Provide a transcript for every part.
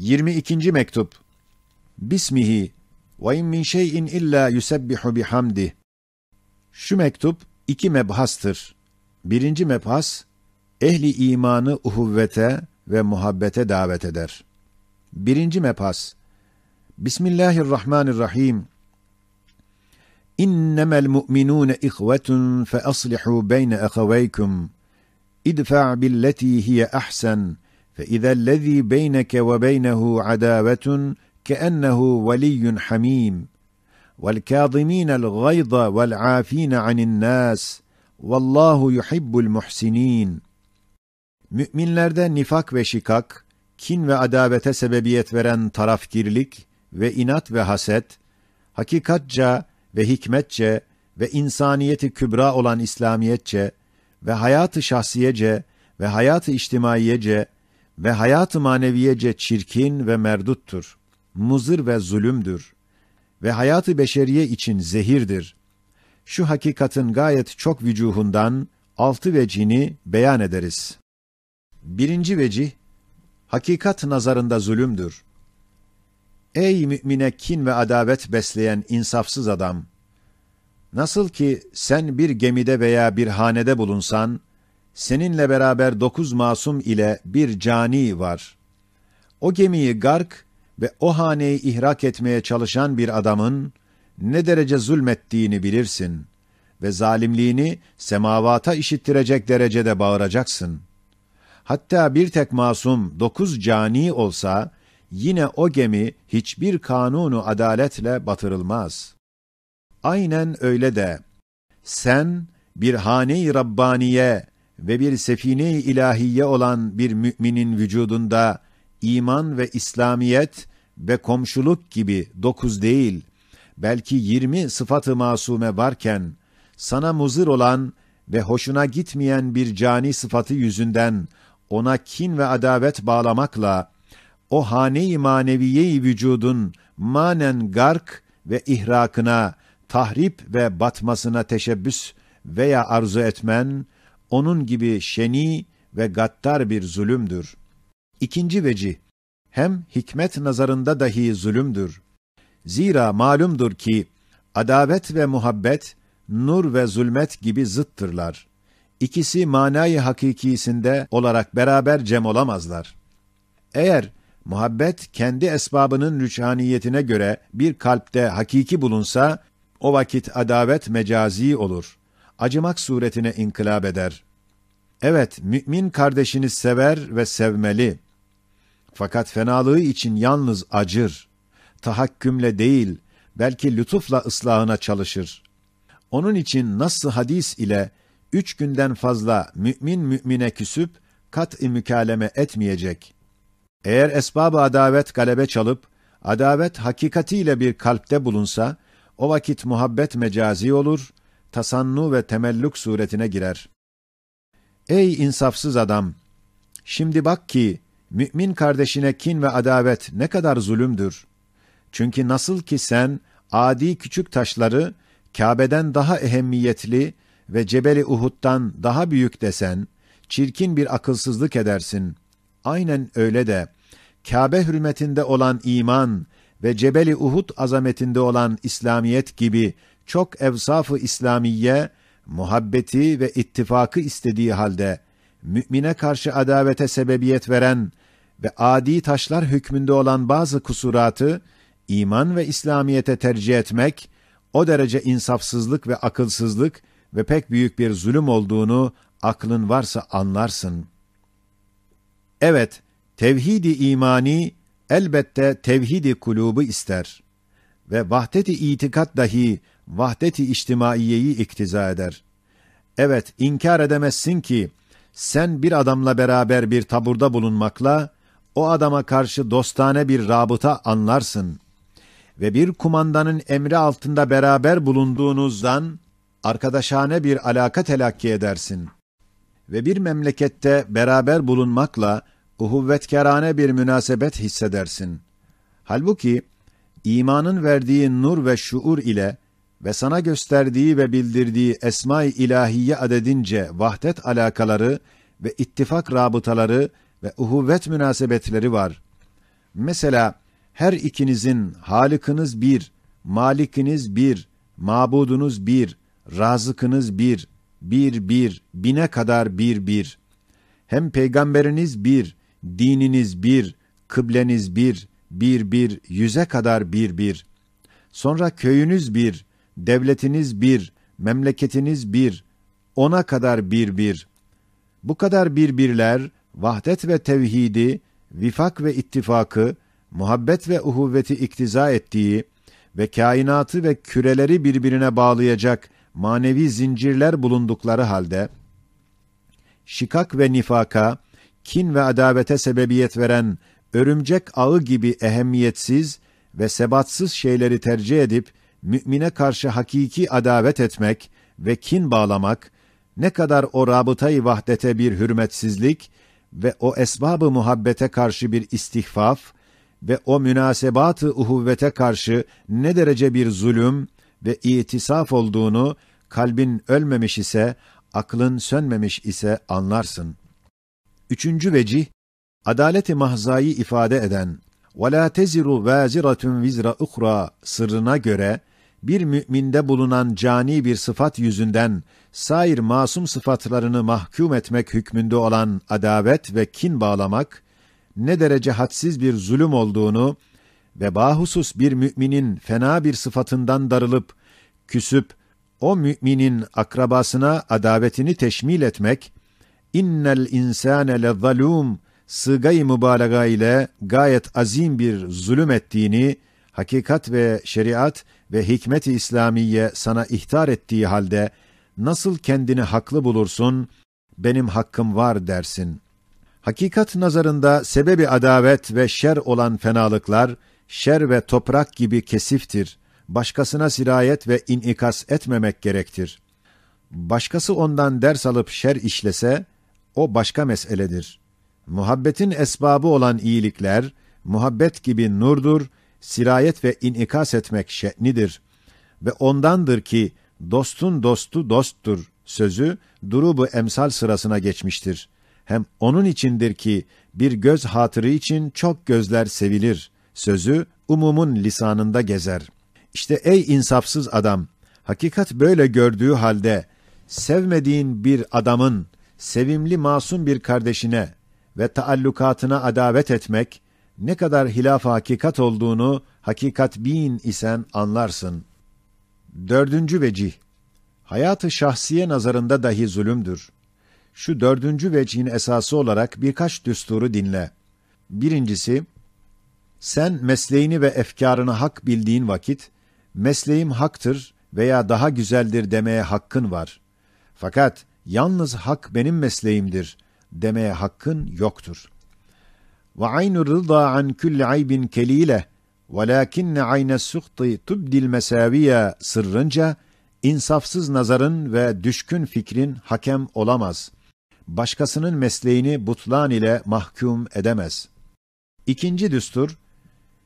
22. mektup. Bismihi ve in min şeyin illa yusebbihu bihamdi. Şu mektup iki mebhastır. Birinci mebhas ehli imanı uhuvvete ve muhabbete davet eder. Birinci mebhas Bismillahirrahmanirrahim. İnnemel mu'minûne ihvetun fe aslihu beyne eheveykum. İdfa' billeti hiye ahsen.'' فإذا الذي بينك وبينه عداوة كأنه ولي حميم والكاظمين الغيظ والعافين عن الناس vallahu yuhibbul muhsinin. Müminlerde nifak ve şikak, kin ve adavete sebebiyet veren tarafgirlik ve inat ve haset, hakikatça ve hikmetçe ve insaniyeti kübra olan İslamiyetçe ve hayatı şahsiyece ve hayatı içtimaiyece ve hayat-ı maneviyece çirkin ve merduttur. Muzır ve zulümdür. Ve hayatı beşeriye için zehirdir. Şu hakikatin gayet çok vücuhundan altı vecini beyan ederiz. Birinci vecih, hakikat nazarında zulümdür. Ey mü'mine kin ve adavet besleyen insafsız adam! Nasıl ki sen bir gemide veya bir hanede bulunsan, seninle beraber dokuz masum ile bir cani var. O gemiyi gark ve o haneyi ihrak etmeye çalışan bir adamın ne derece zulmettiğini bilirsin ve zalimliğini semavata işittirecek derecede bağıracaksın. Hatta bir tek masum dokuz cani olsa yine o gemi hiçbir kanunu adaletle batırılmaz. Aynen öyle de sen bir hane-i Rabbaniye ve bir sefine ilahiye olan bir müminin vücudunda iman ve İslamiyet ve komşuluk gibi dokuz değil, belki yirmi sıfatı masume varken, sana muzır olan ve hoşuna gitmeyen bir cani sıfatı yüzünden ona kin ve adavet bağlamakla, o hane-i maneviye-i vücudun manen gark ve ihrakına, tahrip ve batmasına teşebbüs veya arzu etmen, onun gibi şeni ve gattar bir zulümdür. İkinci veci, hem hikmet nazarında dahi zulümdür. Zira malumdur ki, adavet ve muhabbet, nur ve zulmet gibi zıttırlar. İkisi manayı hakikisinde olarak beraber cem olamazlar. Eğer muhabbet kendi esbabının rüçhaniyetine göre bir kalpte hakiki bulunsa, o vakit adavet mecazi olur acımak suretine inkılap eder. Evet, mümin kardeşini sever ve sevmeli. Fakat fenalığı için yalnız acır. Tahakkümle değil, belki lütufla ıslahına çalışır. Onun için nasıl hadis ile üç günden fazla mümin mümine küsüp kat-ı mükaleme etmeyecek. Eğer esbab-ı adavet galebe çalıp adavet hakikatiyle bir kalpte bulunsa o vakit muhabbet mecazi olur, tasannu ve temelluk suretine girer. Ey insafsız adam! Şimdi bak ki, mümin kardeşine kin ve adavet ne kadar zulümdür. Çünkü nasıl ki sen, adi küçük taşları, kabe'den daha ehemmiyetli ve Cebeli Uhud'dan daha büyük desen, çirkin bir akılsızlık edersin. Aynen öyle de, kabe hürmetinde olan iman ve Cebeli Uhud azametinde olan İslamiyet gibi çok evsafı İslamiye, muhabbeti ve ittifakı istediği halde mümine karşı adavete sebebiyet veren ve adi taşlar hükmünde olan bazı kusuratı iman ve İslamiyete tercih etmek o derece insafsızlık ve akılsızlık ve pek büyük bir zulüm olduğunu aklın varsa anlarsın. Evet, tevhidi imani elbette tevhidi kulubu ister ve vahdeti itikat dahi vahdet-i içtimaiyeyi iktiza eder. Evet, inkar edemezsin ki sen bir adamla beraber bir taburda bulunmakla o adama karşı dostane bir rabıta anlarsın ve bir kumandanın emri altında beraber bulunduğunuzdan arkadaşane bir alaka telakki edersin ve bir memlekette beraber bulunmakla uhuvvetkerane bir münasebet hissedersin. Halbuki imanın verdiği nur ve şuur ile ve sana gösterdiği ve bildirdiği esma-i ilahiye adedince vahdet alakaları ve ittifak rabıtaları ve uhuvvet münasebetleri var. Mesela her ikinizin halikiniz bir, malikiniz bir, mabudunuz bir, razıkınız bir, bir bir, bine kadar bir bir. Hem peygamberiniz bir, dininiz bir, kıbleniz bir, bir bir, yüze kadar bir bir. Sonra köyünüz bir, devletiniz bir, memleketiniz bir, ona kadar bir bir. Bu kadar birbirler, vahdet ve tevhidi, vifak ve ittifakı, muhabbet ve uhuvveti iktiza ettiği ve kainatı ve küreleri birbirine bağlayacak manevi zincirler bulundukları halde, şikak ve nifaka, kin ve adavete sebebiyet veren örümcek ağı gibi ehemmiyetsiz ve sebatsız şeyleri tercih edip, mümine karşı hakiki adavet etmek ve kin bağlamak, ne kadar o rabıtayı vahdete bir hürmetsizlik ve o esbabı muhabbete karşı bir istihfaf ve o münasebatı uhuvvete karşı ne derece bir zulüm ve itisaf olduğunu kalbin ölmemiş ise, aklın sönmemiş ise anlarsın. Üçüncü vecih, adaleti mahzayı ifade eden وَلَا تَزِرُ وَازِرَةٌ vizra اُخْرَى sırrına göre, bir müminde bulunan cani bir sıfat yüzünden sair masum sıfatlarını mahkum etmek hükmünde olan adavet ve kin bağlamak, ne derece hadsiz bir zulüm olduğunu ve bahusus bir müminin fena bir sıfatından darılıp, küsüp, o müminin akrabasına adavetini teşmil etmek, innel insâne lezzalûm sıgay mübalağa ile gayet azim bir zulüm ettiğini, hakikat ve şeriat ve hikmet-i İslamiye sana ihtar ettiği halde nasıl kendini haklı bulursun, benim hakkım var dersin. Hakikat nazarında sebebi adavet ve şer olan fenalıklar, şer ve toprak gibi kesiftir. Başkasına sirayet ve inikas etmemek gerektir. Başkası ondan ders alıp şer işlese, o başka meseledir. Muhabbetin esbabı olan iyilikler, muhabbet gibi nurdur sirayet ve inikas etmek şe'nidir. Ve ondandır ki dostun dostu dosttur sözü durubu emsal sırasına geçmiştir. Hem onun içindir ki bir göz hatırı için çok gözler sevilir sözü umumun lisanında gezer. İşte ey insafsız adam hakikat böyle gördüğü halde sevmediğin bir adamın sevimli masum bir kardeşine ve taallukatına adavet etmek ne kadar hilaf hakikat olduğunu hakikat bin isen anlarsın. Dördüncü vecih Hayatı şahsiye nazarında dahi zulümdür. Şu dördüncü vecihin esası olarak birkaç düsturu dinle. Birincisi, sen mesleğini ve efkarını hak bildiğin vakit, mesleğim haktır veya daha güzeldir demeye hakkın var. Fakat yalnız hak benim mesleğimdir demeye hakkın yoktur.'' ve aynu rıza an kulli aybin kelile velakinne ayne suhti tubdil mesaviye sırrınca insafsız nazarın ve düşkün fikrin hakem olamaz. Başkasının mesleğini butlan ile mahkum edemez. İkinci düstur,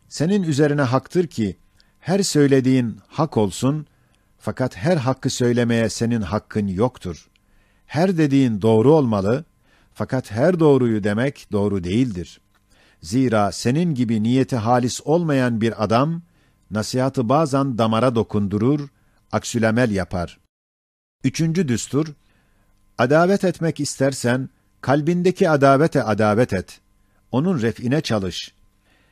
senin üzerine haktır ki, her söylediğin hak olsun, fakat her hakkı söylemeye senin hakkın yoktur. Her dediğin doğru olmalı, fakat her doğruyu demek doğru değildir.'' Zira senin gibi niyeti halis olmayan bir adam, nasihatı bazen damara dokundurur, aksülemel yapar. Üçüncü düstur, adavet etmek istersen, kalbindeki adavete adavet et. Onun ref'ine çalış.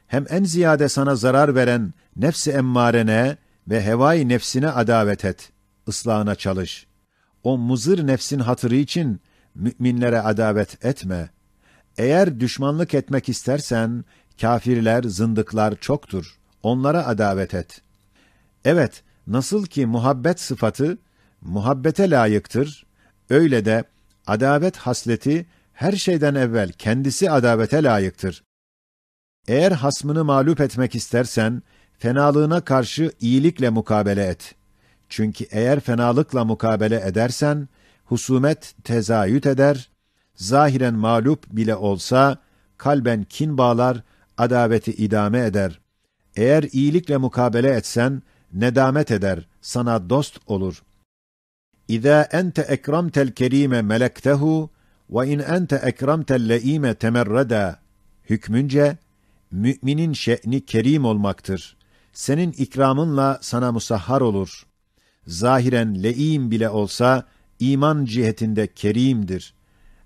Hem en ziyade sana zarar veren nefsi emmarene ve hevai nefsine adavet et. Islahına çalış. O muzır nefsin hatırı için müminlere adavet etme.'' Eğer düşmanlık etmek istersen, kafirler, zındıklar çoktur. Onlara adavet et. Evet, nasıl ki muhabbet sıfatı, muhabbete layıktır, öyle de adavet hasleti, her şeyden evvel kendisi adavete layıktır. Eğer hasmını mağlup etmek istersen, fenalığına karşı iyilikle mukabele et. Çünkü eğer fenalıkla mukabele edersen, husumet tezayüt eder, zahiren mağlup bile olsa kalben kin bağlar, adaveti idame eder. Eğer iyilikle mukabele etsen nedamet eder, sana dost olur. İza ente ekramtel kerime melektehu ve in ente ekramtel leime temerrada hükmünce müminin şe'ni kerim olmaktır. Senin ikramınla sana musahhar olur. Zahiren leim bile olsa iman cihetinde kerimdir.''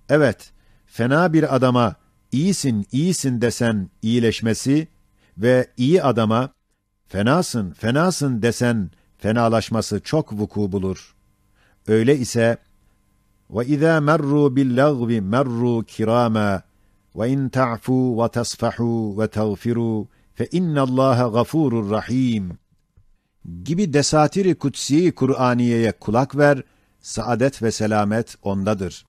Evet, fena bir adama iyisin, iyisin desen iyileşmesi ve iyi adama fenasın, fenasın desen fenalaşması çok vuku bulur. Öyle ise ve izâ merru bil billagvi merru kirama ve in ta'fu ve tasfahu ve tağfiru fe innallâhe gafurur rahîm gibi desatiri kutsi Kur'aniye'ye kulak ver, saadet ve selamet ondadır.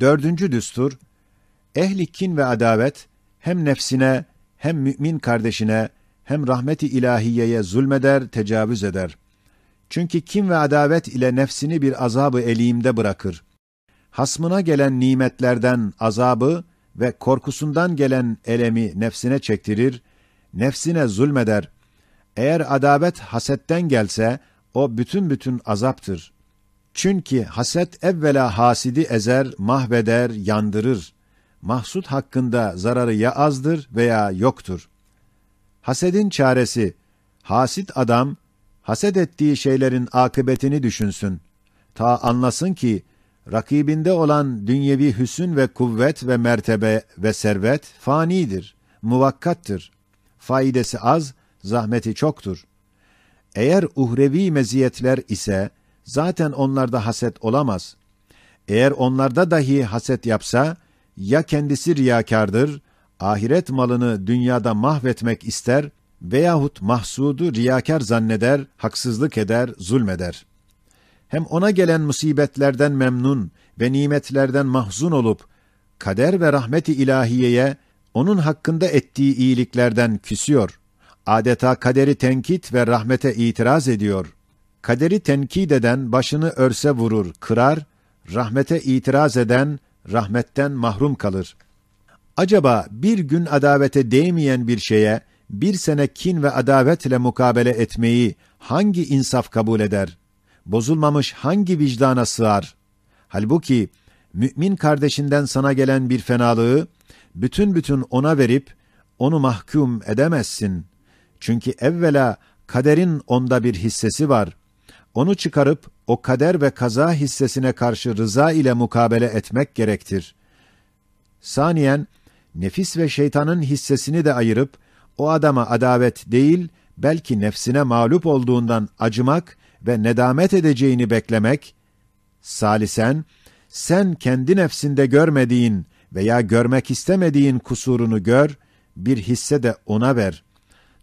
Dördüncü düstur, ehli kin ve adavet hem nefsine hem mümin kardeşine hem rahmeti ilahiyeye zulmeder, tecavüz eder. Çünkü kim ve adavet ile nefsini bir azabı eliğimde bırakır. Hasmına gelen nimetlerden azabı ve korkusundan gelen elemi nefsine çektirir, nefsine zulmeder. Eğer adabet hasetten gelse, o bütün bütün azaptır.'' Çünkü haset evvela hasidi ezer, mahveder, yandırır. Mahsut hakkında zararı ya azdır veya yoktur. Hasedin çaresi, hasit adam, haset ettiği şeylerin akıbetini düşünsün. Ta anlasın ki, rakibinde olan dünyevi hüsün ve kuvvet ve mertebe ve servet fanidir, muvakkattır. Faidesi az, zahmeti çoktur. Eğer uhrevi meziyetler ise, Zaten onlarda haset olamaz. Eğer onlarda dahi haset yapsa, ya kendisi riyakardır, ahiret malını dünyada mahvetmek ister veyahut mahsudu riyakar zanneder, haksızlık eder, zulmeder. Hem ona gelen musibetlerden memnun ve nimetlerden mahzun olup, kader ve rahmeti ilahiyeye, onun hakkında ettiği iyiliklerden küsüyor. Adeta kaderi tenkit ve rahmete itiraz ediyor kaderi tenkit eden başını örse vurur, kırar, rahmete itiraz eden rahmetten mahrum kalır. Acaba bir gün adavete değmeyen bir şeye bir sene kin ve adavetle mukabele etmeyi hangi insaf kabul eder? Bozulmamış hangi vicdana sığar? Halbuki mümin kardeşinden sana gelen bir fenalığı bütün bütün ona verip onu mahkum edemezsin. Çünkü evvela kaderin onda bir hissesi var onu çıkarıp o kader ve kaza hissesine karşı rıza ile mukabele etmek gerektir. Saniyen, nefis ve şeytanın hissesini de ayırıp, o adama adavet değil, belki nefsine mağlup olduğundan acımak ve nedamet edeceğini beklemek, salisen, sen kendi nefsinde görmediğin veya görmek istemediğin kusurunu gör, bir hisse de ona ver.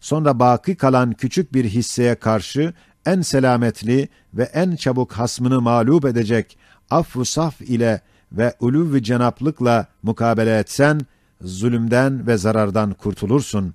Sonra baki kalan küçük bir hisseye karşı en selametli ve en çabuk hasmını mağlup edecek affu saf ile ve ulûv ve cenaplıkla mukabele etsen, zulümden ve zarardan kurtulursun.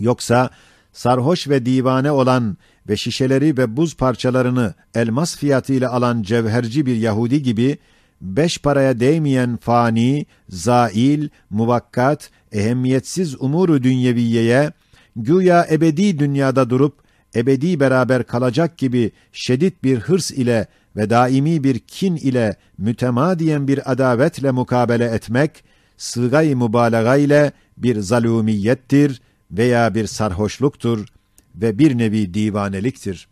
Yoksa sarhoş ve divane olan ve şişeleri ve buz parçalarını elmas fiyatı ile alan cevherci bir Yahudi gibi, beş paraya değmeyen fani, zail, muvakkat, ehemmiyetsiz umuru dünyeviyeye, güya ebedi dünyada durup ebedi beraber kalacak gibi şedid bir hırs ile ve daimi bir kin ile mütemadiyen bir adavetle mukabele etmek, sığgay-ı mübalağa ile bir zalumiyettir veya bir sarhoşluktur ve bir nevi divaneliktir.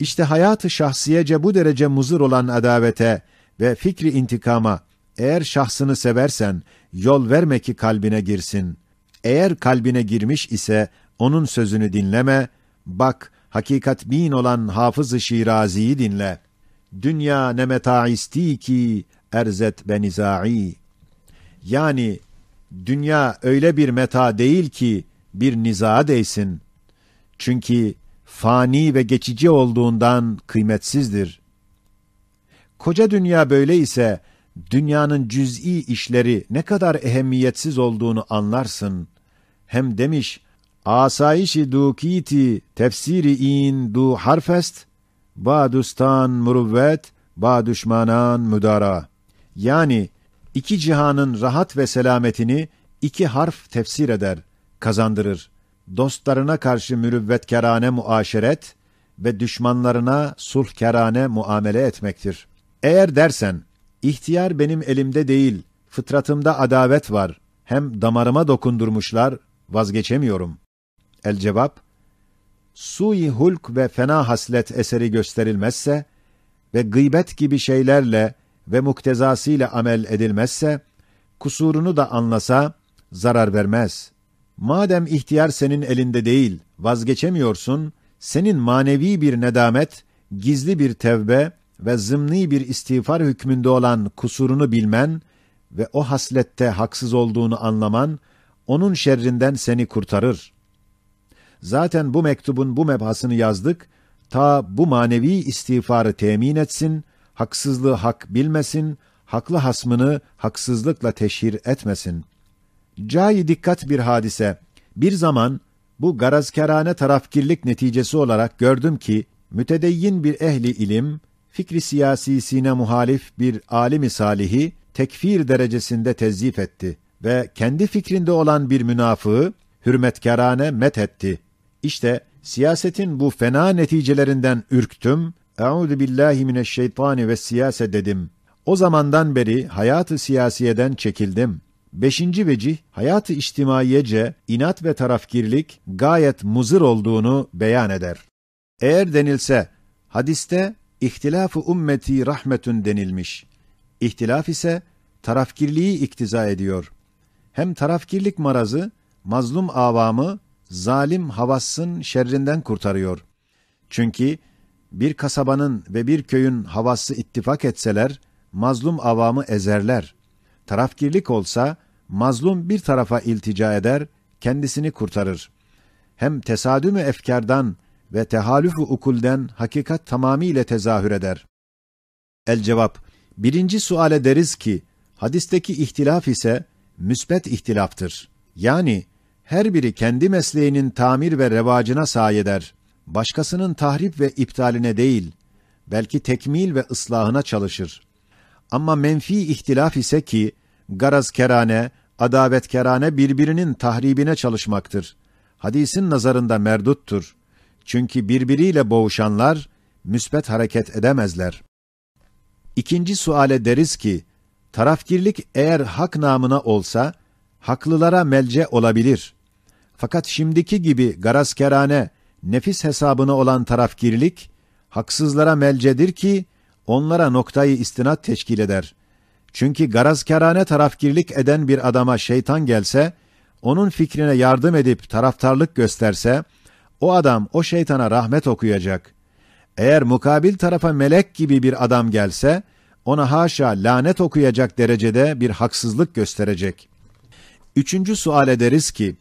İşte hayatı şahsiyece bu derece muzur olan adavete ve fikri intikama eğer şahsını seversen yol verme ki kalbine girsin. Eğer kalbine girmiş ise onun sözünü dinleme Bak, hakikat bin olan Hafız-ı Şirazi'yi dinle. Dünya ne isti ki erzet benizai. Yani dünya öyle bir meta değil ki bir nizağa değsin. Çünkü fani ve geçici olduğundan kıymetsizdir. Koca dünya böyle ise dünyanın cüz'i işleri ne kadar ehemmiyetsiz olduğunu anlarsın. Hem demiş asayişi dukiti tefsiri in du harfest, ba badustan muruvvet, badüşmanan müdara. Yani iki cihanın rahat ve selametini iki harf tefsir eder, kazandırır. Dostlarına karşı mürüvvetkerane muaşeret ve düşmanlarına sulhkerane muamele etmektir. Eğer dersen, ihtiyar benim elimde değil, fıtratımda adavet var, hem damarıma dokundurmuşlar, vazgeçemiyorum. El cevap, sui hulk ve fena haslet eseri gösterilmezse ve gıybet gibi şeylerle ve muktezasıyla amel edilmezse, kusurunu da anlasa, zarar vermez. Madem ihtiyar senin elinde değil, vazgeçemiyorsun, senin manevi bir nedamet, gizli bir tevbe ve zımni bir istiğfar hükmünde olan kusurunu bilmen ve o haslette haksız olduğunu anlaman, onun şerrinden seni kurtarır. Zaten bu mektubun bu mebhasını yazdık. Ta bu manevi istiğfarı temin etsin, haksızlığı hak bilmesin, haklı hasmını haksızlıkla teşhir etmesin. Cayi dikkat bir hadise. Bir zaman bu garazkerane tarafkirlik neticesi olarak gördüm ki mütedeyyin bir ehli ilim, fikri siyasisine muhalif bir alimi salihi tekfir derecesinde tezzif etti ve kendi fikrinde olan bir münafığı hürmetkarane met etti. İşte siyasetin bu fena neticelerinden ürktüm. Euzu billahi mineşşeytani ve siyase dedim. O zamandan beri hayatı siyasiyeden çekildim. Beşinci vecih, hayatı içtimaiyece inat ve tarafgirlik gayet muzır olduğunu beyan eder. Eğer denilse, hadiste ihtilaf-ı ümmeti rahmetün denilmiş. İhtilaf ise tarafgirliği iktiza ediyor. Hem tarafgirlik marazı, mazlum avamı zalim havassın şerrinden kurtarıyor. Çünkü bir kasabanın ve bir köyün havası ittifak etseler, mazlum avamı ezerler. Tarafgirlik olsa, mazlum bir tarafa iltica eder, kendisini kurtarır. Hem tesadümü efkardan ve tehalüfü ukulden hakikat tamamiyle tezahür eder. El cevap, birinci suale deriz ki, hadisteki ihtilaf ise müsbet ihtilaftır. Yani, her biri kendi mesleğinin tamir ve revacına sahi Başkasının tahrip ve iptaline değil, belki tekmil ve ıslahına çalışır. Ama menfi ihtilaf ise ki, garaz kerane, adavet kerane birbirinin tahribine çalışmaktır. Hadisin nazarında merduttur. Çünkü birbiriyle boğuşanlar, müsbet hareket edemezler. İkinci suale deriz ki, tarafgirlik eğer hak namına olsa, haklılara melce olabilir. Fakat şimdiki gibi garazkerane, nefis hesabına olan tarafgirlik, haksızlara melcedir ki, onlara noktayı istinat teşkil eder. Çünkü garazkerane tarafgirlik eden bir adama şeytan gelse, onun fikrine yardım edip taraftarlık gösterse, o adam o şeytana rahmet okuyacak. Eğer mukabil tarafa melek gibi bir adam gelse, ona haşa lanet okuyacak derecede bir haksızlık gösterecek. Üçüncü sual ederiz ki,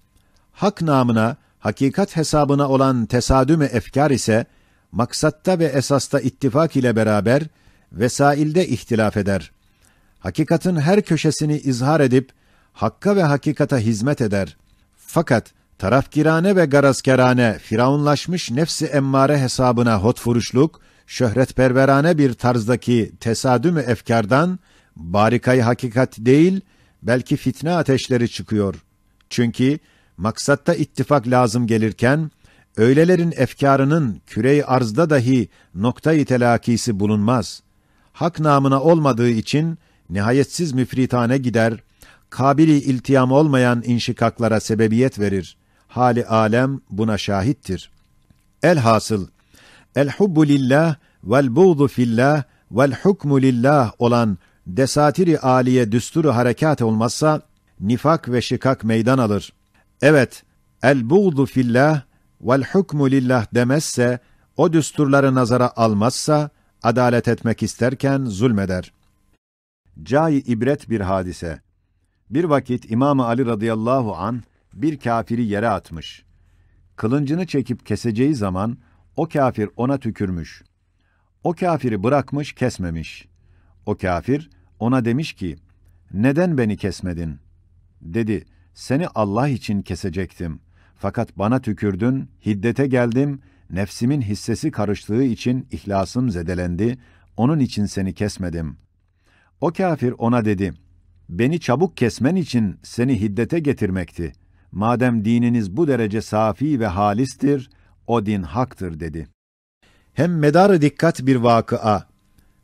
hak namına, hakikat hesabına olan tesadüme efkar ise, maksatta ve esasta ittifak ile beraber, vesailde ihtilaf eder. Hakikatin her köşesini izhar edip, hakka ve hakikata hizmet eder. Fakat, tarafkirane ve garazkerane, firavunlaşmış nefsi emmare hesabına hotfuruşluk, şöhretperverane bir tarzdaki tesadümü efkardan, barikay hakikat değil, belki fitne ateşleri çıkıyor. Çünkü maksatta ittifak lazım gelirken öylelerin efkarının kürey arzda dahi noktayı telakisi bulunmaz. Hak namına olmadığı için nihayetsiz müfritane gider, kabili iltiyam olmayan inşikaklara sebebiyet verir. Hali alem buna şahittir. Elhasıl el hubbu lillah vel buğdu fillah vel hukmu lillah olan desatiri aliye düsturu harekat olmazsa nifak ve şikak meydan alır. Evet, el buğdu fillah vel hukmu lillah demezse, o düsturları nazara almazsa, adalet etmek isterken zulmeder. Cay ibret bir hadise. Bir vakit İmam Ali radıyallahu an bir kafiri yere atmış. Kılıncını çekip keseceği zaman o kafir ona tükürmüş. O kafiri bırakmış kesmemiş. O kafir ona demiş ki, neden beni kesmedin? Dedi, seni Allah için kesecektim. Fakat bana tükürdün, hiddete geldim, nefsimin hissesi karıştığı için ihlasım zedelendi, onun için seni kesmedim. O kafir ona dedi, beni çabuk kesmen için seni hiddete getirmekti. Madem dininiz bu derece safi ve halistir, o din haktır dedi. Hem medarı dikkat bir vakıa,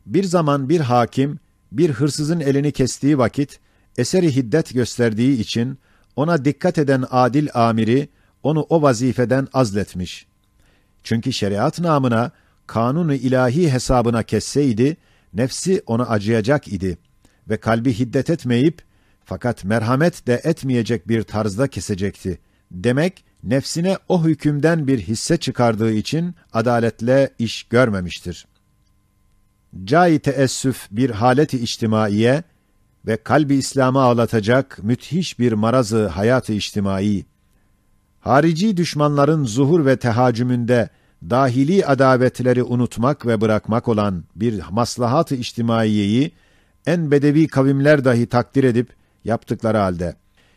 bir zaman bir hakim, bir hırsızın elini kestiği vakit, eseri hiddet gösterdiği için, ona dikkat eden adil amiri, onu o vazifeden azletmiş. Çünkü şeriat namına, kanunu ilahi hesabına kesseydi, nefsi ona acıyacak idi ve kalbi hiddet etmeyip, fakat merhamet de etmeyecek bir tarzda kesecekti. Demek, nefsine o hükümden bir hisse çıkardığı için adaletle iş görmemiştir.'' cay teessüf bir haleti içtimaiye ve kalbi İslam'a ağlatacak müthiş bir marazı hayatı içtimai. Harici düşmanların zuhur ve tehacümünde dahili adavetleri unutmak ve bırakmak olan bir maslahat-ı içtimaiyeyi en bedevi kavimler dahi takdir edip yaptıkları halde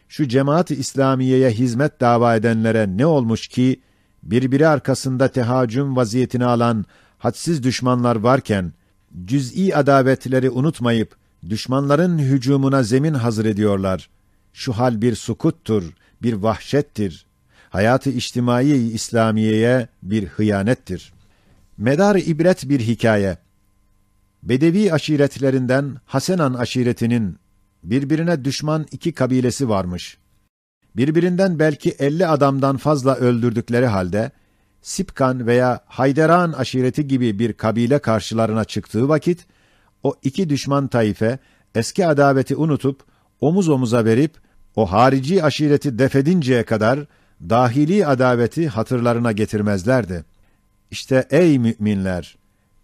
şu cemaat-i İslamiye'ye hizmet dava edenlere ne olmuş ki birbiri arkasında tehacüm vaziyetini alan hadsiz düşmanlar varken cüz'i adavetleri unutmayıp düşmanların hücumuna zemin hazır ediyorlar. Şu hal bir sukuttur, bir vahşettir. Hayatı içtimai İslamiye'ye bir hıyanettir. Medar ibret bir hikaye. Bedevi aşiretlerinden Hasenan aşiretinin birbirine düşman iki kabilesi varmış. Birbirinden belki elli adamdan fazla öldürdükleri halde Sipkan veya Hayderan aşireti gibi bir kabile karşılarına çıktığı vakit, o iki düşman taife, eski adaveti unutup, omuz omuza verip, o harici aşireti defedinceye kadar, dahili adaveti hatırlarına getirmezlerdi. İşte ey müminler!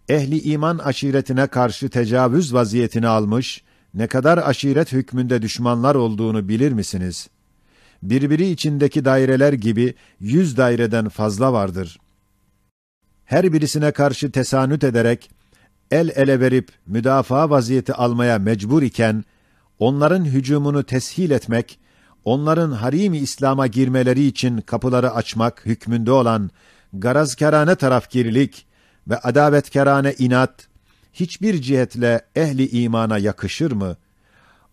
Ehli iman aşiretine karşı tecavüz vaziyetini almış, ne kadar aşiret hükmünde düşmanlar olduğunu bilir misiniz?' birbiri içindeki daireler gibi yüz daireden fazla vardır. Her birisine karşı tesanüt ederek, el ele verip müdafaa vaziyeti almaya mecbur iken, onların hücumunu teshil etmek, onların harem-i İslam'a girmeleri için kapıları açmak hükmünde olan garazkerane tarafgirlik ve adavetkerane inat, hiçbir cihetle ehli imana yakışır mı?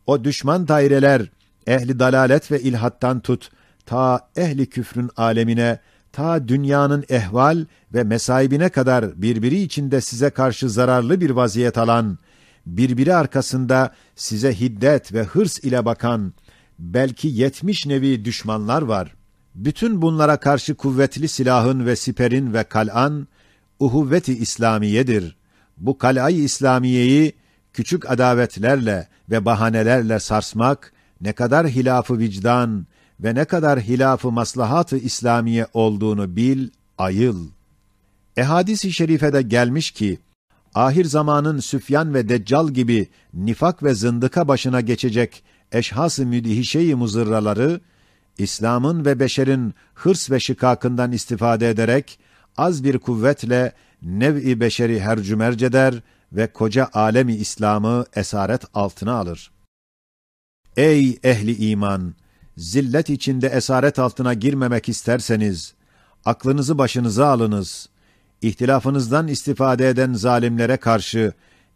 O düşman daireler, ehli dalalet ve ilhattan tut, ta ehli küfrün alemine, ta dünyanın ehval ve mesaibine kadar birbiri içinde size karşı zararlı bir vaziyet alan, birbiri arkasında size hiddet ve hırs ile bakan, belki yetmiş nevi düşmanlar var. Bütün bunlara karşı kuvvetli silahın ve siperin ve kal'an, uhuvveti İslamiyedir. Bu kal'ay İslamiyeyi küçük adavetlerle ve bahanelerle sarsmak, ne kadar hilafı vicdan ve ne kadar hilafı maslahatı İslamiye olduğunu bil, ayıl. Ehadis-i şerifede gelmiş ki ahir zamanın Süfyan ve Deccal gibi nifak ve zındıka başına geçecek eşhas-ı müdihişe-i muzırraları İslam'ın ve beşerin hırs ve şikakından istifade ederek az bir kuvvetle nev'i beşeri hercümerc ve koca alemi İslam'ı esaret altına alır. Ey ehli iman! Zillet içinde esaret altına girmemek isterseniz, aklınızı başınıza alınız. İhtilafınızdan istifade eden zalimlere karşı,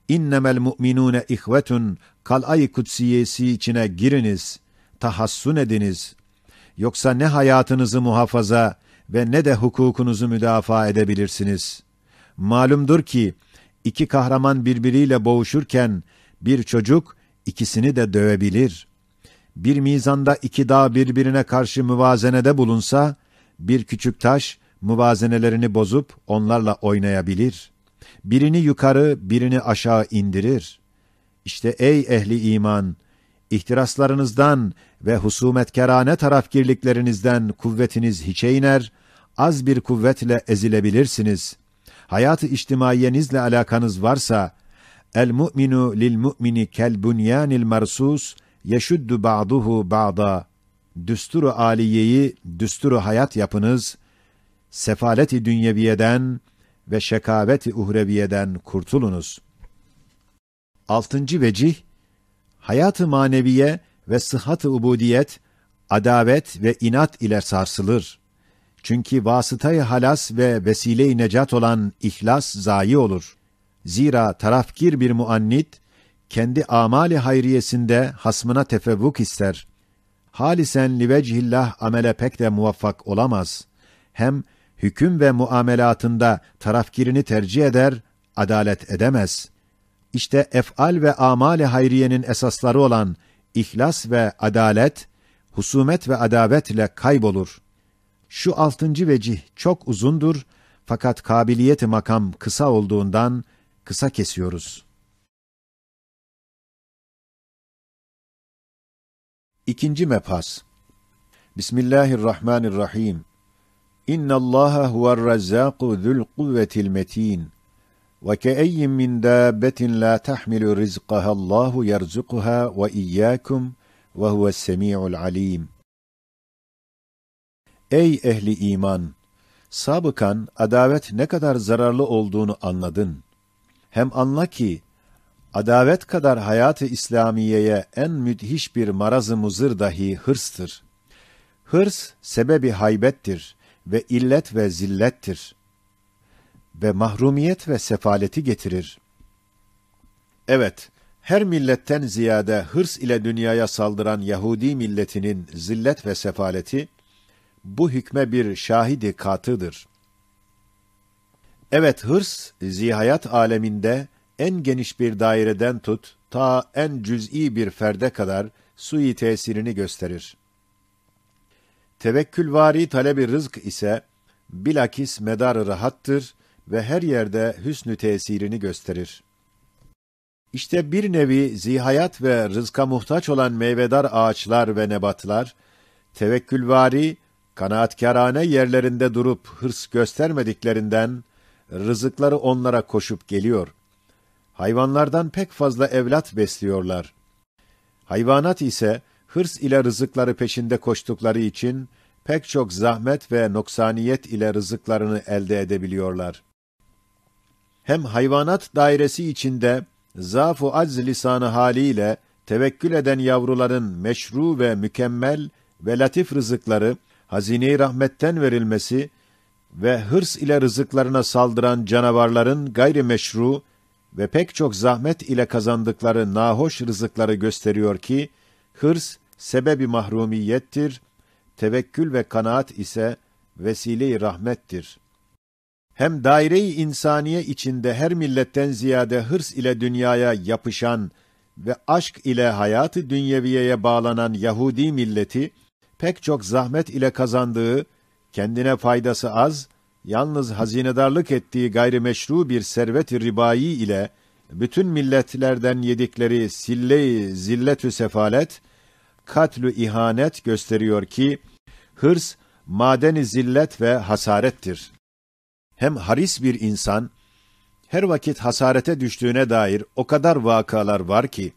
innemel mu'minune ihvetun kal'ay kutsiyesi içine giriniz, tahassun ediniz. Yoksa ne hayatınızı muhafaza ve ne de hukukunuzu müdafaa edebilirsiniz. Malumdur ki, iki kahraman birbiriyle boğuşurken, bir çocuk ikisini de dövebilir. Bir mizanda iki dağ birbirine karşı müvazenede bulunsa, bir küçük taş müvazenelerini bozup onlarla oynayabilir. Birini yukarı, birini aşağı indirir. İşte ey ehli iman, ihtiraslarınızdan ve husumetkerane tarafgirliklerinizden kuvvetiniz hiçe iner, az bir kuvvetle ezilebilirsiniz. Hayat-ı içtimaiyenizle alakanız varsa, El mu'minu lil mu'mini kel bunyanil marsus yeşuddu ba'duhu ba'da. Düsturu aliyeyi düsturu hayat yapınız. Sefaleti dünyeviyeden ve şekaveti uhreviyeden kurtulunuz. Altıncı vecih hayatı maneviye ve sıhhat-ı ubudiyet adavet ve inat ile sarsılır. Çünkü vasıtayı halas ve vesile-i necat olan ihlas zayi olur. Zira tarafgir bir muannit kendi amali hayriyesinde hasmına tefevvuk ister. Halisen livecihillah amele pek de muvaffak olamaz. Hem hüküm ve muamelatında tarafkirini tercih eder, adalet edemez. İşte efal ve amali hayriyenin esasları olan ihlas ve adalet, husumet ve adavetle kaybolur. Şu altıncı vecih çok uzundur fakat kabiliyeti makam kısa olduğundan kısa kesiyoruz. İkinci mebhas Bismillahirrahmanirrahim. İnna Allaha huver Razzaqu zul kuvvetil metin. Ve ke'eyyin min dabbetin la tahmilu rizqaha Allahu yerzukuha ve iyyakum ve huves semiul alim. Ey ehli iman! Sabıkan adavet ne kadar zararlı olduğunu anladın. Hem anla ki adavet kadar hayatı İslamiye'ye en müthiş bir marazı muzır dahi hırstır. Hırs sebebi haybettir ve illet ve zillettir ve mahrumiyet ve sefaleti getirir. Evet, her milletten ziyade hırs ile dünyaya saldıran Yahudi milletinin zillet ve sefaleti, bu hükme bir şahidi katıdır. Evet hırs zihayat aleminde en geniş bir daireden tut ta en cüz'i bir ferde kadar sui tesirini gösterir. Tevekkülvari talebi rızk ise bilakis medarı rahattır ve her yerde hüsnü tesirini gösterir. İşte bir nevi zihayat ve rızka muhtaç olan meyvedar ağaçlar ve nebatlar, tevekkülvari, kanaatkârane yerlerinde durup hırs göstermediklerinden, rızıkları onlara koşup geliyor. Hayvanlardan pek fazla evlat besliyorlar. Hayvanat ise hırs ile rızıkları peşinde koştukları için pek çok zahmet ve noksaniyet ile rızıklarını elde edebiliyorlar. Hem hayvanat dairesi içinde zafu acz lisanı haliyle tevekkül eden yavruların meşru ve mükemmel ve latif rızıkları hazine-i rahmetten verilmesi ve hırs ile rızıklarına saldıran canavarların gayrimeşru ve pek çok zahmet ile kazandıkları nahoş rızıkları gösteriyor ki, hırs sebebi mahrumiyettir, tevekkül ve kanaat ise vesile-i rahmettir. Hem daire-i insaniye içinde her milletten ziyade hırs ile dünyaya yapışan ve aşk ile hayatı dünyeviyeye bağlanan Yahudi milleti, pek çok zahmet ile kazandığı kendine faydası az, yalnız hazinedarlık ettiği gayrimeşru bir servet-i ribai ile bütün milletlerden yedikleri sille-i zilletü sefalet, katlü ihanet gösteriyor ki, hırs, madeni zillet ve hasarettir. Hem haris bir insan, her vakit hasarete düştüğüne dair o kadar vakalar var ki,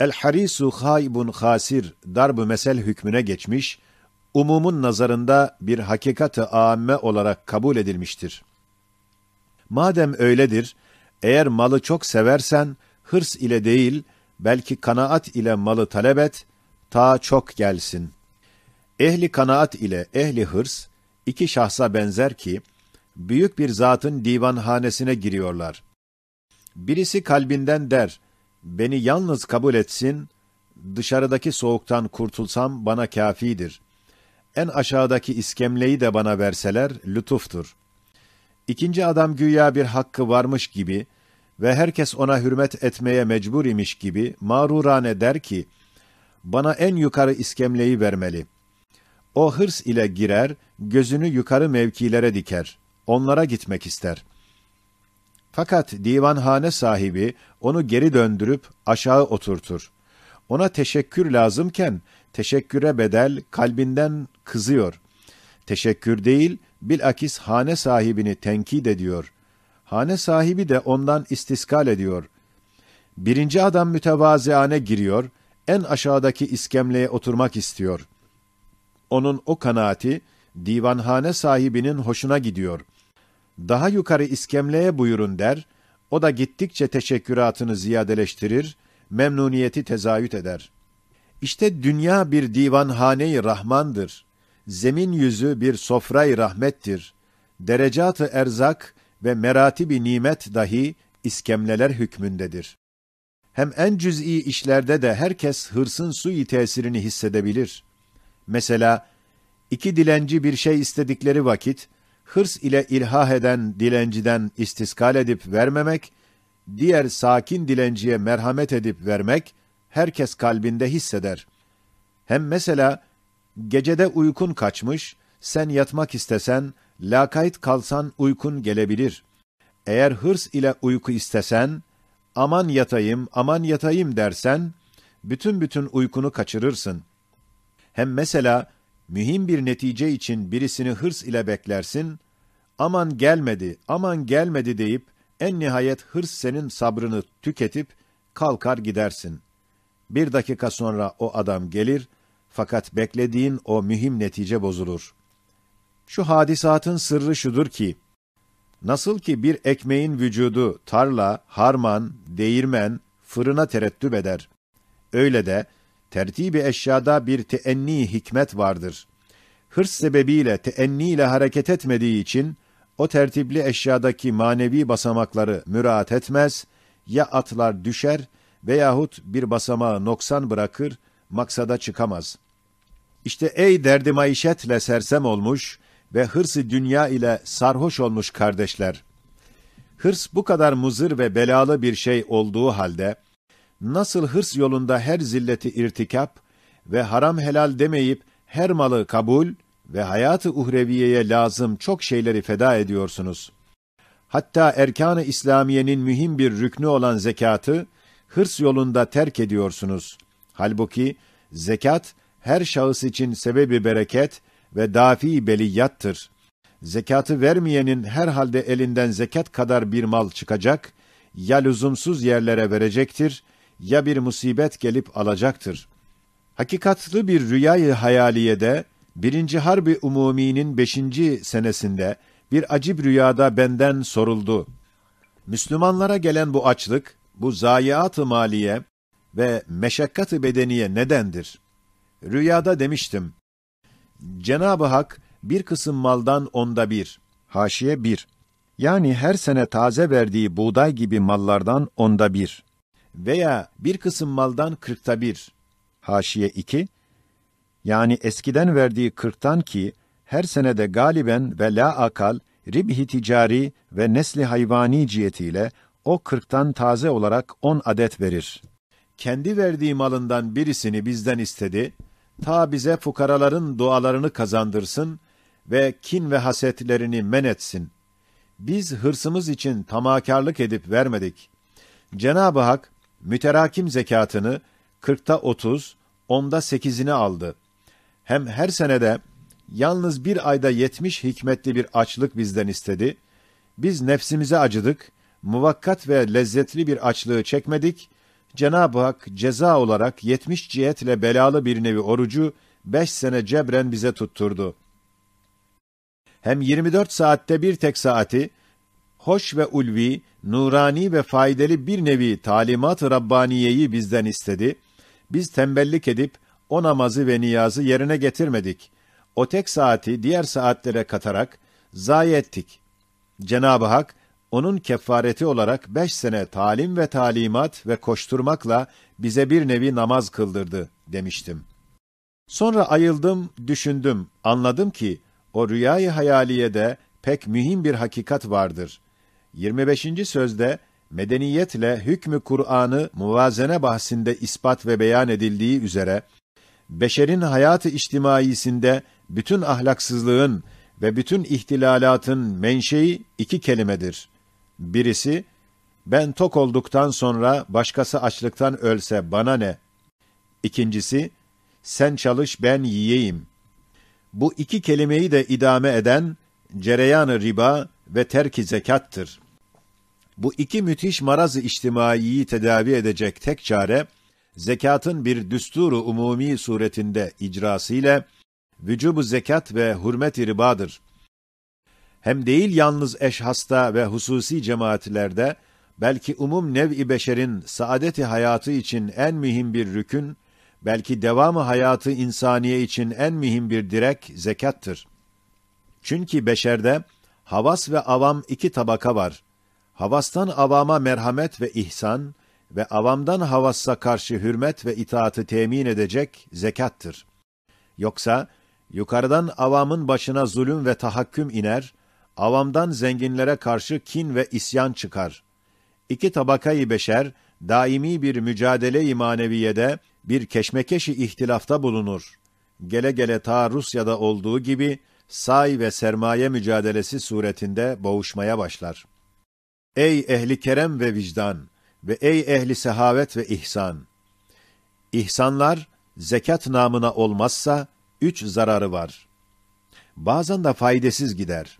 El harisu haybun hasir darbı mesel hükmüne geçmiş, umumun nazarında bir hakikati âme olarak kabul edilmiştir. Madem öyledir, eğer malı çok seversen, hırs ile değil, belki kanaat ile malı talep et, ta çok gelsin. Ehli kanaat ile ehli hırs, iki şahsa benzer ki, büyük bir zatın divanhanesine giriyorlar. Birisi kalbinden der, beni yalnız kabul etsin, dışarıdaki soğuktan kurtulsam bana kâfidir en aşağıdaki iskemleyi de bana verseler lütuftur. İkinci adam güya bir hakkı varmış gibi ve herkes ona hürmet etmeye mecbur imiş gibi mağrurane der ki, bana en yukarı iskemleyi vermeli. O hırs ile girer, gözünü yukarı mevkilere diker, onlara gitmek ister. Fakat divanhane sahibi onu geri döndürüp aşağı oturtur. Ona teşekkür lazımken teşekküre bedel kalbinden kızıyor. Teşekkür değil, bilakis hane sahibini tenkit ediyor. Hane sahibi de ondan istiskal ediyor. Birinci adam mütevaziane giriyor, en aşağıdaki iskemleye oturmak istiyor. Onun o kanaati, divanhane sahibinin hoşuna gidiyor. Daha yukarı iskemleye buyurun der, o da gittikçe teşekküratını ziyadeleştirir, memnuniyeti tezayüt eder. İşte dünya bir divanhane-i rahmandır. Zemin yüzü bir sofrayı rahmettir. Derecatı erzak ve merati meratibi nimet dahi iskemleler hükmündedir. Hem en cüz'i işlerde de herkes hırsın suy-i tesirini hissedebilir. Mesela iki dilenci bir şey istedikleri vakit hırs ile ilhah eden dilenciden istiskal edip vermemek, diğer sakin dilenciye merhamet edip vermek herkes kalbinde hisseder. Hem mesela gecede uykun kaçmış, sen yatmak istesen, lakayt kalsan uykun gelebilir. Eğer hırs ile uyku istesen, aman yatayım, aman yatayım dersen, bütün bütün uykunu kaçırırsın. Hem mesela mühim bir netice için birisini hırs ile beklersin, aman gelmedi, aman gelmedi deyip en nihayet hırs senin sabrını tüketip kalkar gidersin.'' Bir dakika sonra o adam gelir fakat beklediğin o mühim netice bozulur. Şu hadisatın sırrı şudur ki, nasıl ki bir ekmeğin vücudu tarla, harman, değirmen, fırına terettüp eder. Öyle de tertibi eşyada bir teenni hikmet vardır. Hırs sebebiyle teenni ile hareket etmediği için o tertipli eşyadaki manevi basamakları müraat etmez, ya atlar düşer veyahut bir basamağı noksan bırakır, maksada çıkamaz. İşte ey derdi maişetle sersem olmuş ve hırsı dünya ile sarhoş olmuş kardeşler! Hırs bu kadar muzır ve belalı bir şey olduğu halde, nasıl hırs yolunda her zilleti irtikap ve haram helal demeyip her malı kabul ve hayatı uhreviyeye lazım çok şeyleri feda ediyorsunuz. Hatta erkan-ı İslamiyenin mühim bir rüknü olan zekatı hırs yolunda terk ediyorsunuz. Halbuki zekat her şahıs için sebebi bereket ve dafi beliyattır. Zekatı vermeyenin herhalde elinden zekat kadar bir mal çıkacak, ya lüzumsuz yerlere verecektir, ya bir musibet gelip alacaktır. Hakikatlı bir rüyayı hayaliyede, birinci harbi umuminin beşinci senesinde bir acib rüyada benden soruldu. Müslümanlara gelen bu açlık, bu zayiat-ı maliye ve meşakkat-ı bedeniye nedendir? Rüyada demiştim. Cenab-ı Hak bir kısım maldan onda bir, haşiye bir, yani her sene taze verdiği buğday gibi mallardan onda bir veya bir kısım maldan kırkta bir, haşiye iki, yani eskiden verdiği kırktan ki her senede galiben ve la akal ribhi ticari ve nesli hayvani cihetiyle o kırktan taze olarak on adet verir. Kendi verdiği malından birisini bizden istedi, ta bize fukaraların dualarını kazandırsın ve kin ve hasetlerini men etsin. Biz hırsımız için tamakarlık edip vermedik. Cenab-ı Hak, müterakim zekatını kırkta otuz, onda sekizini aldı. Hem her senede yalnız bir ayda yetmiş hikmetli bir açlık bizden istedi. Biz nefsimize acıdık, muvakkat ve lezzetli bir açlığı çekmedik, Cenab-ı Hak ceza olarak yetmiş cihetle belalı bir nevi orucu beş sene cebren bize tutturdu. Hem 24 saatte bir tek saati, hoş ve ulvi, nurani ve faydalı bir nevi talimat-ı Rabbaniye'yi bizden istedi. Biz tembellik edip o namazı ve niyazı yerine getirmedik. O tek saati diğer saatlere katarak zayi ettik. Cenab-ı Hak onun kefareti olarak beş sene talim ve talimat ve koşturmakla bize bir nevi namaz kıldırdı demiştim. Sonra ayıldım, düşündüm, anladım ki o rüyayı hayaliye de pek mühim bir hakikat vardır. 25. sözde medeniyetle hükmü Kur'an'ı muvazene bahsinde ispat ve beyan edildiği üzere beşerin hayatı içtimaisinde bütün ahlaksızlığın ve bütün ihtilalatın menşei iki kelimedir. Birisi, ben tok olduktan sonra başkası açlıktan ölse bana ne? İkincisi, sen çalış ben yiyeyim. Bu iki kelimeyi de idame eden cereyanı riba ve terki zekattır. Bu iki müthiş maraz-ı içtimaiyi tedavi edecek tek çare, zekatın bir düsturu umumi suretinde icrası icrasıyla vücubu zekat ve hürmet-i ribadır.'' hem değil yalnız eşhasta ve hususi cemaatlerde, belki umum nev-i beşerin saadeti hayatı için en mühim bir rükün, belki devamı hayatı insaniye için en mühim bir direk zekattır. Çünkü beşerde havas ve avam iki tabaka var. Havastan avama merhamet ve ihsan ve avamdan havassa karşı hürmet ve itaati temin edecek zekattır. Yoksa yukarıdan avamın başına zulüm ve tahakküm iner, avamdan zenginlere karşı kin ve isyan çıkar. İki tabakayı beşer, daimi bir mücadele-i maneviyede, bir keşmekeşi ihtilafta bulunur. Gele gele ta Rusya'da olduğu gibi, say ve sermaye mücadelesi suretinde boğuşmaya başlar. Ey ehli kerem ve vicdan ve ey ehli sehavet ve ihsan! İhsanlar, zekat namına olmazsa, üç zararı var. Bazen de faydasız gider.''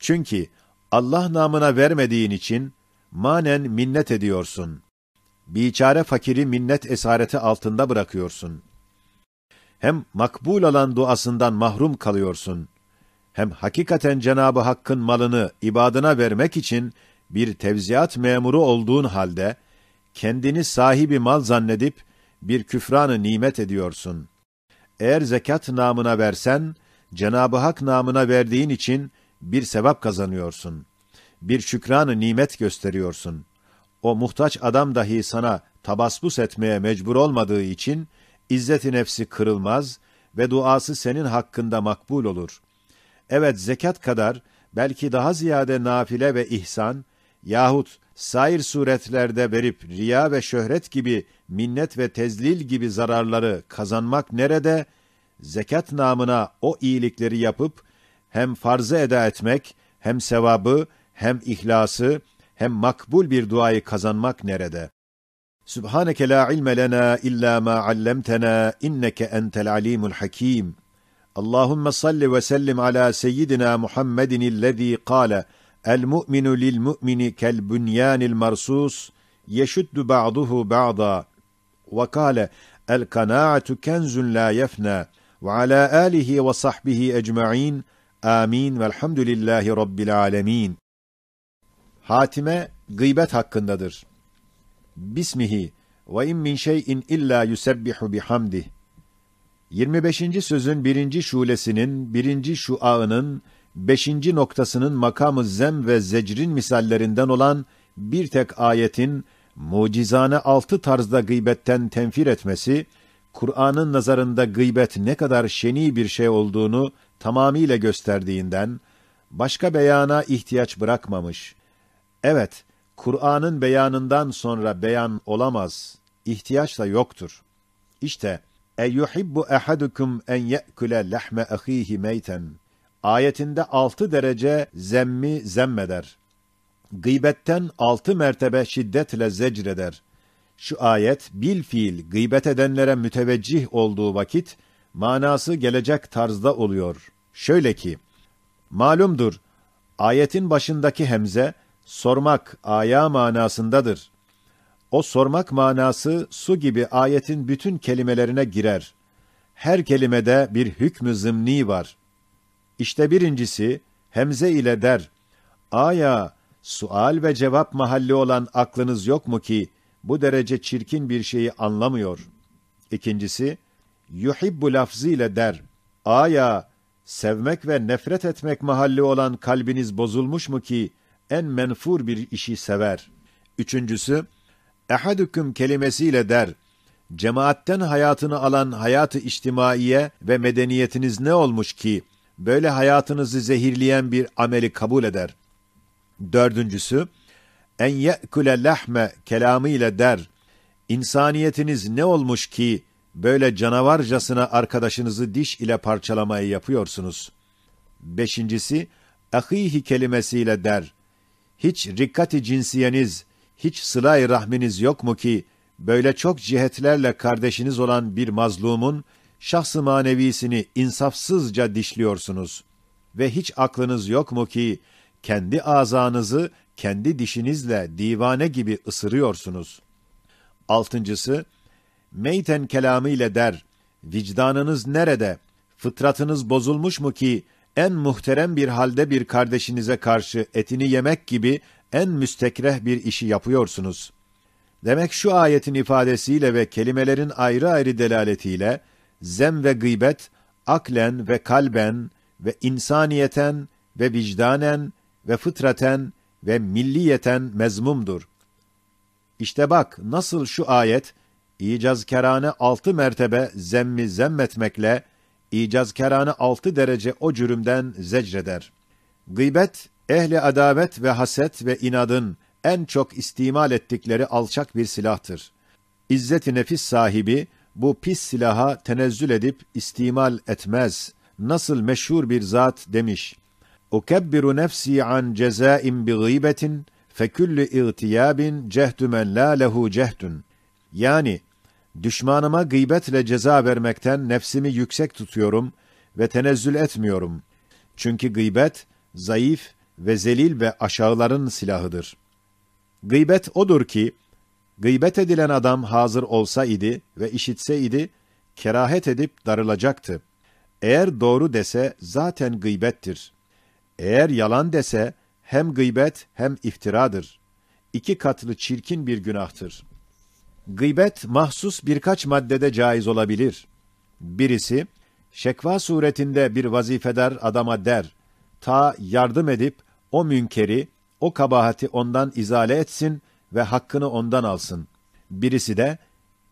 Çünkü Allah namına vermediğin için manen minnet ediyorsun. Biçare fakiri minnet esareti altında bırakıyorsun. Hem makbul olan duasından mahrum kalıyorsun. Hem hakikaten Cenabı Hakk'ın malını ibadına vermek için bir tevziat memuru olduğun halde kendini sahibi mal zannedip bir küfranı nimet ediyorsun. Eğer zekat namına versen Cenabı Hak namına verdiğin için bir sevap kazanıyorsun. Bir şükranı nimet gösteriyorsun. O muhtaç adam dahi sana tabasbus etmeye mecbur olmadığı için izzeti nefsi kırılmaz ve duası senin hakkında makbul olur. Evet zekat kadar belki daha ziyade nafile ve ihsan yahut sair suretlerde verip riya ve şöhret gibi minnet ve tezlil gibi zararları kazanmak nerede zekat namına o iyilikleri yapıp hem farzı eda etmek, hem sevabı, hem ihlası, hem makbul bir duayı kazanmak nerede? Subhaneke la ilme lena illa ma allamtena inneke entel alimul hakim. Allahumme salli ve sellim ala seyyidina Muhammedin illezî kâle el mu'minu lil mu'mini kel bunyanil marsus yeşuddu ba'duhu ba'da ve kâle el kanaatu kenzun la yefna ve ala alihi ve sahbihi ecma'in Amin velhamdülillahi rabbil alemin. Hatime gıybet hakkındadır. Bismihi ve in min şey'in illa yusebbihu bihamdih. 25. sözün birinci şulesinin, birinci şuağının, beşinci noktasının makamı zem ve zecrin misallerinden olan bir tek ayetin mucizane altı tarzda gıybetten tenfir etmesi, Kur'an'ın nazarında gıybet ne kadar şeni bir şey olduğunu tamamiyle gösterdiğinden başka beyana ihtiyaç bırakmamış. Evet, Kur'an'ın beyanından sonra beyan olamaz. İhtiyaç da yoktur. İşte eyyuhibbu ahadukum en ye'kule lahme ahihi meyten ayetinde altı derece zemmi zemmeder. Gıybetten altı mertebe şiddetle zecreder. Şu ayet bil fiil gıybet edenlere müteveccih olduğu vakit manası gelecek tarzda oluyor. Şöyle ki, malumdur, ayetin başındaki hemze, sormak, aya manasındadır. O sormak manası su gibi ayetin bütün kelimelerine girer. Her kelimede bir hükmü zımni var. İşte birincisi, hemze ile der, aya, sual ve cevap mahalli olan aklınız yok mu ki, bu derece çirkin bir şeyi anlamıyor. İkincisi, yuhibbu lafzıyla der. Aya, sevmek ve nefret etmek mahalli olan kalbiniz bozulmuş mu ki en menfur bir işi sever. Üçüncüsü, ehadüküm kelimesiyle der. Cemaatten hayatını alan hayatı içtimaiye ve medeniyetiniz ne olmuş ki böyle hayatınızı zehirleyen bir ameli kabul eder. Dördüncüsü, en ye'kule kelamı ile der. İnsaniyetiniz ne olmuş ki böyle canavarcasına arkadaşınızı diş ile parçalamayı yapıyorsunuz. Beşincisi, ahihi kelimesiyle der. Hiç rikkati cinsiyeniz, hiç sılay rahminiz yok mu ki, böyle çok cihetlerle kardeşiniz olan bir mazlumun, şahsı manevisini insafsızca dişliyorsunuz. Ve hiç aklınız yok mu ki, kendi azanızı kendi dişinizle divane gibi ısırıyorsunuz. Altıncısı, meyten kelamı ile der, vicdanınız nerede, fıtratınız bozulmuş mu ki, en muhterem bir halde bir kardeşinize karşı etini yemek gibi en müstekreh bir işi yapıyorsunuz. Demek şu ayetin ifadesiyle ve kelimelerin ayrı ayrı delaletiyle, zem ve gıybet, aklen ve kalben ve insaniyeten ve vicdanen ve fıtraten ve milliyeten mezmumdur. İşte bak nasıl şu ayet icazkerane altı mertebe zemmi zemmetmekle, icazkerane altı derece o cürümden zecreder. Gıybet, ehli adavet ve haset ve inadın en çok istimal ettikleri alçak bir silahtır. İzzet-i nefis sahibi, bu pis silaha tenezzül edip istimal etmez. Nasıl meşhur bir zat demiş. Ukebbiru nefsi an cezaim bi gıybetin feküllü ihtiyabin cehdü men la lehu cehdun. Yani Düşmanıma gıybetle ceza vermekten nefsimi yüksek tutuyorum ve tenezzül etmiyorum. Çünkü gıybet, zayıf ve zelil ve aşağıların silahıdır. Gıybet odur ki, gıybet edilen adam hazır olsa idi ve işitse idi, kerahet edip darılacaktı. Eğer doğru dese zaten gıybettir. Eğer yalan dese hem gıybet hem iftiradır. İki katlı çirkin bir günahtır.'' Gıybet mahsus birkaç maddede caiz olabilir. Birisi, şekva suretinde bir vazifedar adama der, ta yardım edip o münkeri, o kabahati ondan izale etsin ve hakkını ondan alsın. Birisi de,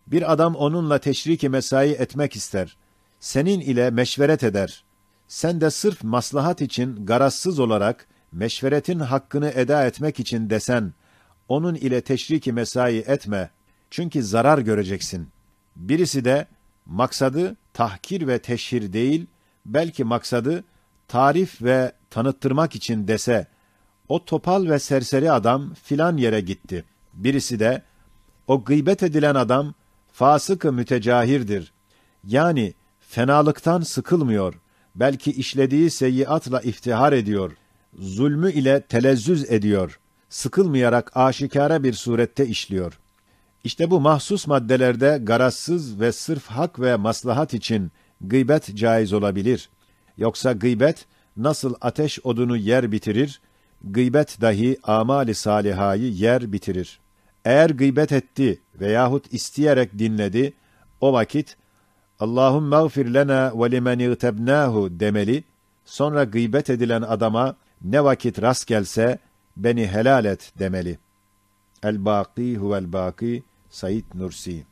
bir adam onunla teşriki mesai etmek ister. Senin ile meşveret eder. Sen de sırf maslahat için garazsız olarak meşveretin hakkını eda etmek için desen, onun ile teşriki mesai etme çünkü zarar göreceksin. Birisi de maksadı tahkir ve teşhir değil, belki maksadı tarif ve tanıttırmak için dese, o topal ve serseri adam filan yere gitti. Birisi de, o gıybet edilen adam fasık-ı mütecahirdir. Yani fenalıktan sıkılmıyor. Belki işlediği seyyiatla iftihar ediyor. Zulmü ile telezzüz ediyor. Sıkılmayarak aşikara bir surette işliyor.'' İşte bu mahsus maddelerde garazsız ve sırf hak ve maslahat için gıybet caiz olabilir. Yoksa gıybet nasıl ateş odunu yer bitirir, gıybet dahi amali salihayı yer bitirir. Eğer gıybet etti veyahut isteyerek dinledi, o vakit Allahum mağfir lena ve limen iğtebnâhu demeli, sonra gıybet edilen adama ne vakit rast gelse beni helal et demeli. El-Bâkî huvel-Bâkî Said Nursi